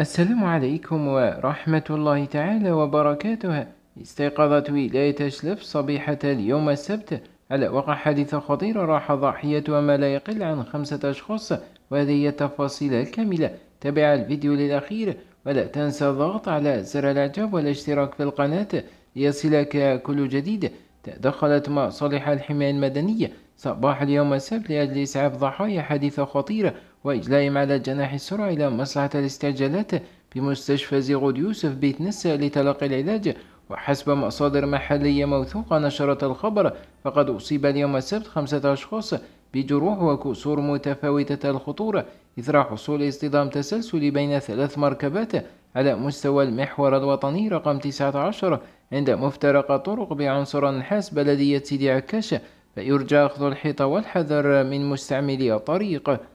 السلام عليكم ورحمة الله تعالى وبركاته استيقظت ولاية شلف صبيحة اليوم السبت على وقع حادثة خطيرة راح ضحيتها ما لا يقل عن خمسة أشخاص وهذه التفاصيل الكاملة تابع الفيديو للأخير ولا تنسى الضغط على زر الإعجاب والاشتراك في القناة ليصلك كل جديد تدخلت مصالح الحماية المدنية صباح اليوم السبت لأجل إسعاف ضحايا حادثة خطيرة وإجلائهم على جناح السرعة إلى مصلحة الاستعجالات بمستشفى زيغود يوسف بيت نسا لتلقي العلاج وحسب مصادر محلية موثوقة نشرت الخبر فقد أصيب اليوم السبت خمسة أشخاص بجروح وكسور متفاوتة الخطورة إثر حصول اصطدام تسلسلي بين ثلاث مركبات على مستوى المحور الوطني رقم 19 عند مفترق طرق بعنصر النحاس بلدية سيدي عكاشة فيرجى أخذ الحيطة والحذر من مستعملي الطريق